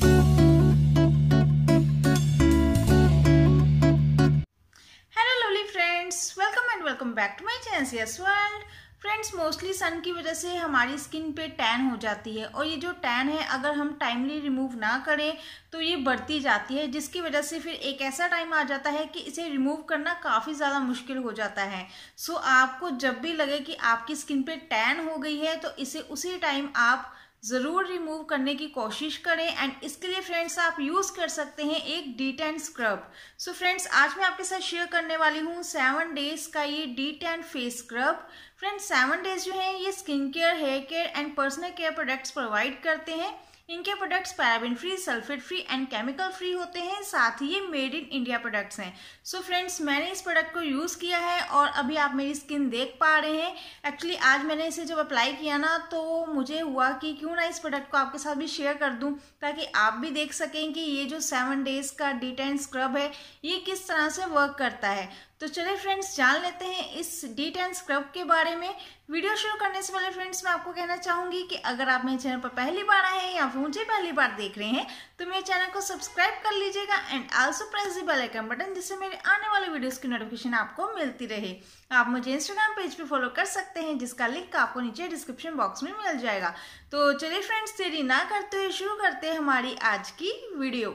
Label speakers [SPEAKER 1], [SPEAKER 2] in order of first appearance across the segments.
[SPEAKER 1] hello lovely friends welcome and welcome back to my channel yes world friends mostly sun की वजह से हमारी skin पे tan हो जाती है और ये जो टैन है अगर हम टाइमली रिमूव ना करें तो ये बढ़ती जाती है जिसकी वजह से फिर एक ऐसा टाइम आ जाता है कि इसे रिमूव करना काफ़ी ज़्यादा मुश्किल हो जाता है सो आपको जब भी लगे कि आपकी स्किन पे टैन हो गई है तो इसे उसी टाइम आप ज़रूर रिमूव करने की कोशिश करें एंड इसके लिए फ्रेंड्स आप यूज़ कर सकते हैं एक D tan scrub so friends आज मैं आपके साथ शेयर करने वाली हूँ सेवन डेज का ये D tan face scrub friends seven days जो है ये skin care hair care and personal care products provide करते हैं इनके products paraben free sulphate free and chemical free होते हैं साथ ही ये मेड इन इंडिया प्रोडक्ट्स हैं सो फ्रेंड्स मैंने इस प्रोडक्ट को यूज़ किया है और अभी आप मेरी स्किन देख पा रहे हैं एक्चुअली आज मैंने इसे जब अप्लाई किया ना तो मुझे हुआ कि क्यों ना इस प्रोडक्ट को आपके साथ भी शेयर कर दूँ ताकि आप भी देख सकें कि ये जो सेवन डेज़ का डिटेंट स्क्रब है ये किस तरह से वर्क करता है तो चलिए फ्रेंड्स जान लेते हैं इस डीट एंड स्क्रब के बारे में वीडियो शुरू करने से पहले फ्रेंड्स मैं आपको कहना चाहूंगी कि अगर आप मेरे चैनल पर पहली बार आए हैं या फिर मुझे पहली बार देख रहे हैं तो मेरे चैनल को सब्सक्राइब कर लीजिएगा and also press the bell icon button जिससे मेरे आने वाले वीडियोस की नोटिफिकेशन आपको मिलती रहे आप मुझे इंस्टाग्राम पेज भी फॉलो कर सकते हैं जिसका लिंक आपको नीचे डिस्क्रिप्शन बॉक्स में मिल जाएगा तो चलिए फ्रेंड्स देरी ना करते हुए शुरू करते हैं हमारी आज की वीडियो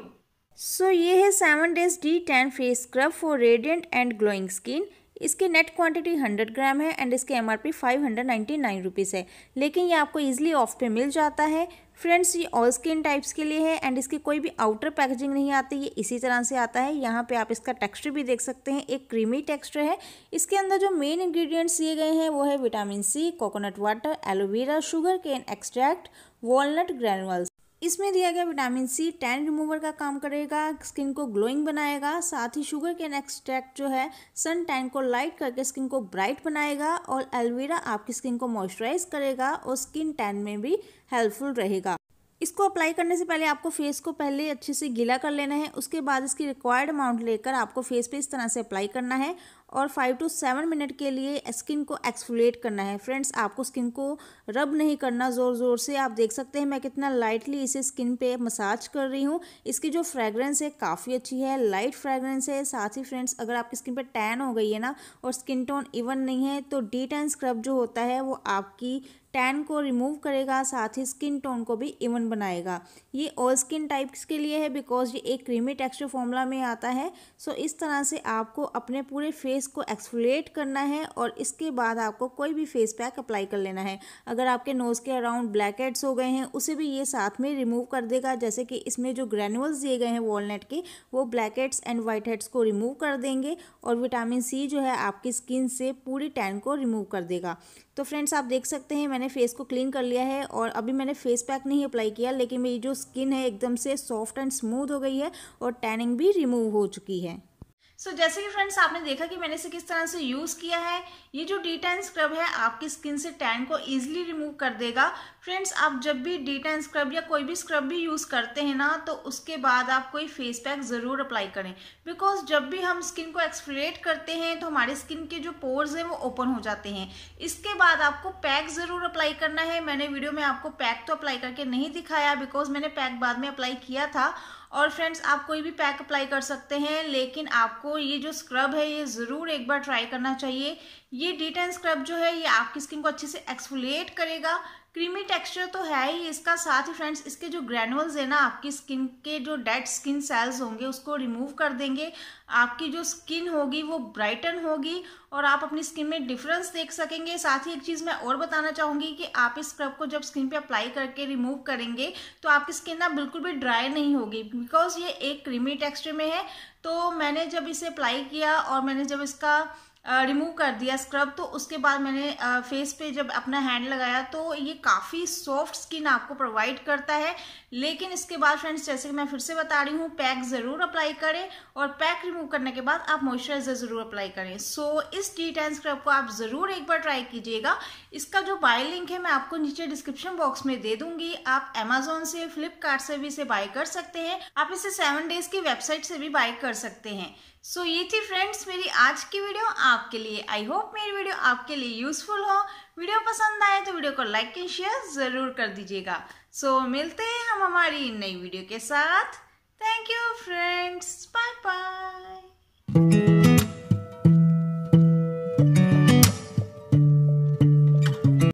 [SPEAKER 1] सो so, ये है seven days D tan face scrub for radiant and glowing skin इसकी नेट क्वांटिटी 100 ग्राम है एंड इसके MRP five hundred ninety nine rupees है लेकिन ये आपको ईजिली ऑफ पे मिल जाता है फ्रेंड्स ये ऑल स्किन टाइप्स के लिए है एंड इसकी कोई भी आउटर पैकेजिंग नहीं आती ये इसी तरह से आता है यहाँ पे आप इसका टेक्सचर भी देख सकते हैं एक क्रीमी टेक्सचर है इसके अंदर जो मेन इंग्रेडिएंट्स दिए गए हैं वो है vitamin C coconut water aloe vera sugar cane extract walnut granules इसमें दिया गया विटामिन सी टैन रिमूवर का काम करेगा स्किन को ग्लोइंग बनाएगा साथ ही शुगर के एक्सट्रैक्ट जो है सन टैन को लाइट करके स्किन को ब्राइट बनाएगा और एलवेरा आपकी स्किन को मॉइस्चराइज करेगा और स्किन टैन में भी हेल्पफुल रहेगा इसको अप्लाई करने से पहले आपको फेस को पहले अच्छे से गीला कर लेना है उसके बाद इसकी रिक्वायर्ड अमाउंट लेकर आपको फेस पे इस तरह से अप्लाई करना है और फाइव टू सेवन मिनट के लिए स्किन को एक्सफोलिएट करना है फ्रेंड्स आपको स्किन को रब नहीं करना ज़ोर ज़ोर से आप देख सकते हैं मैं कितना लाइटली इसे स्किन पे मसाज कर रही हूँ इसकी जो फ्रेगरेंस है काफ़ी अच्छी है लाइट फ्रेगरेंस है साथ ही फ्रेंड्स अगर आपकी स्किन पर टैन हो गई है ना और स्किन टोन इवन नहीं है तो डी टैन स्क्रब जो होता है वो आपकी टैन को रिमूव करेगा साथ ही स्किन टोन को भी इवन बनाएगा ये ऑल स्किन टाइप्स के लिए है बिकॉज ये एक क्रीमी टेक्सचर फॉर्मूला में आता है सो इस तरह से आपको अपने पूरे फेस फेस को एक्सफोलिएट करना है और इसके बाद आपको कोई भी फेस पैक अप्लाई कर लेना है अगर आपके नोज़ के अराउंड ब्लैक हेड्स हो गए हैं उसे भी ये साथ में रिमूव कर देगा जैसे कि इसमें जो ग्रेनुअल्स दिए गए हैं वॉलनट के वो blackheads and whiteheads को रिमूव कर देंगे और विटामिन सी जो है आपकी स्किन से पूरी टैन को रिमूव कर देगा तो फ्रेंड्स आप देख सकते हैं मैंने फेस को क्लीन कर लिया है और अभी मैंने फेस पैक नहीं अप्लाई किया लेकिन मेरी जो स्किन है एकदम से सॉफ्ट एंड स्मूथ हो गई है और टैनिंग भी रिमूव हो चुकी है सो so, जैसे कि फ्रेंड्स आपने देखा कि मैंने इसे किस तरह से यूज़ किया है ये जो डी टैन स्क्रब है आपकी स्किन से टैन को ईजिली रिमूव कर देगा फ्रेंड्स आप जब भी डी टैन स्क्रब या कोई भी स्क्रब भी यूज़ करते हैं ना तो उसके बाद आप कोई फेस पैक ज़रूर अप्लाई करें बिकॉज जब भी हम स्किन को एक्सफोलिएट करते हैं तो हमारे स्किन के जो पोर्स हैं वो ओपन हो जाते हैं इसके बाद आपको पैक ज़रूर अप्लाई करना है मैंने वीडियो में आपको पैक तो अप्लाई करके नहीं दिखाया बिकॉज मैंने पैक बाद में अप्लाई किया था और फ्रेंड्स आप कोई भी पैक अप्लाई कर सकते हैं लेकिन आपको ये जो स्क्रब है ये ज़रूर एक बार ट्राई करना चाहिए ये डिटेन स्क्रब जो है ये आपकी स्किन को अच्छे से एक्सफोलिएट करेगा क्रीमी टेक्सचर तो है ही इसका साथ ही फ्रेंड्स इसके जो ग्रैनुअल्स है ना आपकी स्किन के जो डेड स्किन सेल्स होंगे उसको रिमूव कर देंगे आपकी जो स्किन होगी वो ब्राइटन होगी और आप अपनी स्किन में डिफरेंस देख सकेंगे साथ ही एक चीज़ मैं और बताना चाहूँगी कि आप इस स्क्रब को जब स्किन पे अप्लाई करके रिमूव करेंगे तो आपकी स्किन ना बिल्कुल भी ड्राई नहीं होगी बिकॉज ये एक क्रीमी टेक्स्चर में है तो मैंने जब इसे अप्लाई किया और मैंने जब इसका रिमूव कर दिया स्क्रब तो उसके बाद मैंने फेस पे जब अपना हैंड लगाया तो ये काफ़ी सॉफ्ट स्किन आपको प्रोवाइड करता है लेकिन इसके बाद फ्रेंड्स जैसे कि मैं फिर से बता रही हूँ पैक ज़रूर अप्लाई करें और पैक रिमूव करने के बाद आप मॉइस्चराइजर ज़रूर अप्लाई करें सो so, इस डी टैन स्क्रब को आप ज़रूर एक बार ट्राई कीजिएगा इसका जो बाय लिंक है मैं आपको नीचे डिस्क्रिप्शन बॉक्स में दे दूंगी आप अमेजोन से फ्लिपकार्ट से भी इसे बाय कर सकते हैं आप इसे सेवन डेज की वेबसाइट से भी बाय कर सकते हैं सो so, ये थी फ्रेंड्स मेरी आज की वीडियो आपके लिए आई होप मेरी वीडियो आपके लिए यूजफुल हो वीडियो पसंद आए तो वीडियो को लाइक एंड शेयर ज़रूर कर दीजिएगा सो so, मिलते हैं हम हमारी नई वीडियो के साथ thank you friends bye bye